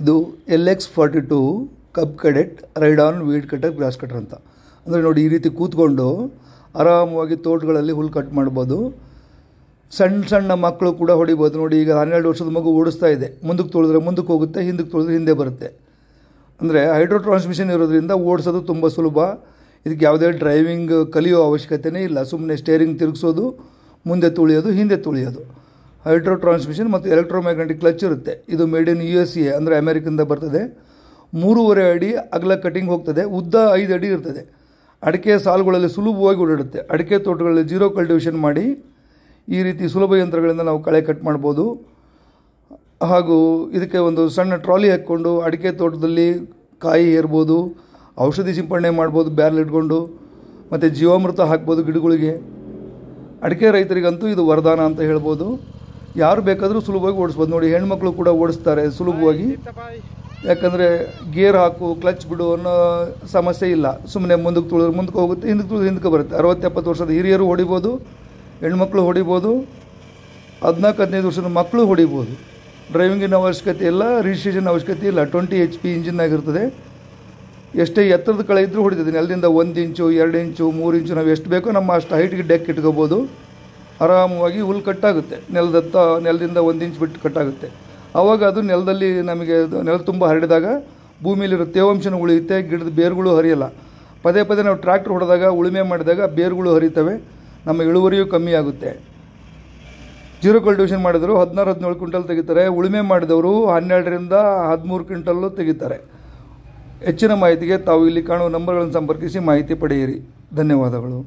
ಇದು L X forty two cub cadet ride on weed cutter grass cutter ಅಂತ ಅಂದರೆ ನೋಡಿ ಈ ರೀತಿ ಕೂತ್ಕೊಂಡು ಆರಾಮವಾಗಿ ತೋಟಗಳಲ್ಲಿ ಹುಲ್ಲು ಕಟ್ ಮಾಡ್ಬೋದು ಸಣ್ಣ ಸಣ್ಣ ಮಕ್ಕಳು ಕೂಡ ಹೊಡಿಬೋದು ನೋಡಿ ಈಗ ಹನ್ನೆರಡು ವರ್ಷದ ಮಗು ಓಡಿಸ್ತಾ ಇದೆ ಮುಂದಕ್ಕೆ ತೊಳೆದ್ರೆ ಮುಂದಕ್ಕೆ ಹೋಗುತ್ತೆ ಹಿಂದಕ್ಕೆ ತೊಳೆದ್ರೆ ಹಿಂದೆ ಬರುತ್ತೆ ಅಂದರೆ ಹೈಡ್ರೋ ಟ್ರಾನ್ಸ್ಮಿಷನ್ ಇರೋದ್ರಿಂದ ಓಡಿಸೋದು ತುಂಬ ಸುಲಭ ಇದಕ್ಕೆ ಯಾವುದೇ ಡ್ರೈವಿಂಗ್ ಕಲಿಯೋ ಅವಶ್ಯಕತೆಯೇ ಇಲ್ಲ ಸುಮ್ಮನೆ ಸ್ಟೇರಿಂಗ್ ತಿರುಗಿಸೋದು ಮುಂದೆ ತುಳಿಯೋದು ಹಿಂದೆ ತುಳಿಯೋದು ಹೈಡ್ರೋ ಟ್ರಾನ್ಸ್ಮಿಷನ್ ಮತ್ತು ಎಲೆಕ್ಟ್ರೋಮ್ಯಾಗ್ನೆಟಿಕ್ ಕ್ಲಚ್ ಇರುತ್ತೆ ಇದು made in U S A ಅಂದರೆ ಅಮೇರಿಕಿಂದ ಬರ್ತದೆ ಮೂರುವರೆ ಅಡಿ ಅಗಲ ಕಟಿಂಗ್ ಹೋಗ್ತದೆ ಉದ್ದ ಐದು ಅಡಿ ಇರ್ತದೆ ಅಡಿಕೆ ಸಾಲುಗಳಲ್ಲಿ ಸುಲಭವಾಗಿ ಓಡಾಡುತ್ತೆ ಅಡಿಕೆ ತೋಟಗಳಲ್ಲಿ ಜೀರೋ ಕಲ್ಟಿವೇಷನ್ ಮಾಡಿ ಈ ರೀತಿ ಸುಲಭ ಯಂತ್ರಗಳಿಂದ ನಾವು ಕಳೆ ಕಟ್ ಮಾಡ್ಬೋದು ಹಾಗೂ ಇದಕ್ಕೆ ಒಂದು ಸಣ್ಣ ಟ್ರಾಲಿ ಹಾಕ್ಕೊಂಡು ಅಡಿಕೆ ತೋಟದಲ್ಲಿ ಕಾಯಿ ಏರ್ಬೋದು ಔಷಧಿ ಸಿಂಪಡಣೆ ಮಾಡ್ಬೋದು ಬ್ಯಾರಲ್ ಇಟ್ಕೊಂಡು ಮತ್ತು ಜೀವಾಮೃತ ಹಾಕ್ಬೋದು ಗಿಡಗಳಿಗೆ ಅಡಿಕೆ ರೈತರಿಗಂತೂ ಇದು ವರದಾನ ಅಂತ ಹೇಳ್ಬೋದು ಯಾರು ಬೇಕಾದರೂ ಸುಲಭವಾಗಿ ಓಡಿಸ್ಬೋದು ನೋಡಿ ಹೆಣ್ಮಕ್ಳು ಕೂಡ ಓಡಿಸ್ತಾರೆ ಸುಲಭವಾಗಿ ಯಾಕಂದರೆ ಗೇರ್ ಹಾಕು ಕ್ಲಚ್ ಬಿಡು ಅನ್ನೋ ಸಮಸ್ಯೆ ಇಲ್ಲ ಸುಮ್ಮನೆ ಮುಂದಕ್ಕೆ ತುಳಿದ್ರೆ ಮುಂದಕ್ಕೆ ಹೋಗುತ್ತೆ ಹಿಂದಕ್ಕೆ ತುಳಿದ್ರೆ ಹಿಂದಕ್ಕೆ ಬರುತ್ತೆ ಅರವತ್ತೆಪ್ಪತ್ತು ವರ್ಷದ ಹಿರಿಯರು ಹೊಡಿಬೋದು ಹೆಣ್ಮಕ್ಳು ಹೊಡಿಬೋದು ಹದಿನಾಲ್ಕು ಹದಿನೈದು ವರ್ಷದ ಮಕ್ಕಳು ಹೊಡಿಬೋದು ಡ್ರೈವಿಂಗಿನ ಅವಶ್ಯಕತೆ ಇಲ್ಲ ರಿಜಿಸ್ಟ್ರೇಷನ್ ಅವಶ್ಯಕತೆ ಇಲ್ಲ ಟ್ವೆಂಟಿ ಎಚ್ ಪಿ ಇಂಜಿನ್ ಆಗಿರ್ತದೆ ಎಷ್ಟೇ ಎತ್ತರದ ಕಳೆ ಇದ್ದರೂ ಹೊಡಿತದೆ ಅಲ್ಲಿಂದ ಒಂದು ಇಂಚು ಎರಡು ಇಂಚು ಮೂರು ಇಂಚು ನಾವು ಎಷ್ಟು ಬೇಕೋ ನಮ್ಮ ಅಷ್ಟು ಹೈಟ್ಗೆ ಡೆಕ್ ಇಟ್ಕೋಬೋದು ಆರಾಮವಾಗಿ ಹುಲ್ಲು ಕಟ್ಟಾಗುತ್ತೆ ನೆಲದತ್ತ ನೆಲದಿಂದ ಒಂದು ಇಂಚ್ ಬಿಟ್ಟು ಕಟ್ಟಾಗುತ್ತೆ ಆವಾಗ ಅದು ನೆಲದಲ್ಲಿ ನಮಗೆ ನೆಲ ತುಂಬ ಹರಡಿದಾಗ ಭೂಮಿಯಲ್ಲಿರೋ ತೇವಾಂಶನ ಉಳಿಯುತ್ತೆ ಗಿಡದ ಬೇರುಗಳು ಹರಿಯಲ್ಲ ಪದೇ ಪದೇ ನಾವು ಟ್ರ್ಯಾಕ್ಟರ್ ಹೊಡೆದಾಗ ಉಳುಮೆ ಮಾಡಿದಾಗ ಬೇರುಗಳು ಹರಿತವೆ ನಮ್ಮ ಇಳುವರಿಯೂ ಕಮ್ಮಿ ಆಗುತ್ತೆ ಜೀರೋ ಕಲ್ಟಿವೇಷನ್ ಮಾಡಿದರು ಹದಿನಾರು ಹದಿನೇಳು ಕ್ವಿಂಟಲ್ ತೆಗಿತಾರೆ ಉಳುಮೆ ಮಾಡಿದವರು ಹನ್ನೆರಡರಿಂದ ಹದಿಮೂರು ಕ್ವಿಂಟಲ್ಲು ತೆಗಿತಾರೆ ಹೆಚ್ಚಿನ ಮಾಹಿತಿಗೆ ತಾವು ಇಲ್ಲಿ ಕಾಣುವ ನಂಬರ್ಗಳನ್ನು ಸಂಪರ್ಕಿಸಿ ಮಾಹಿತಿ ಪಡೆಯಿರಿ ಧನ್ಯವಾದಗಳು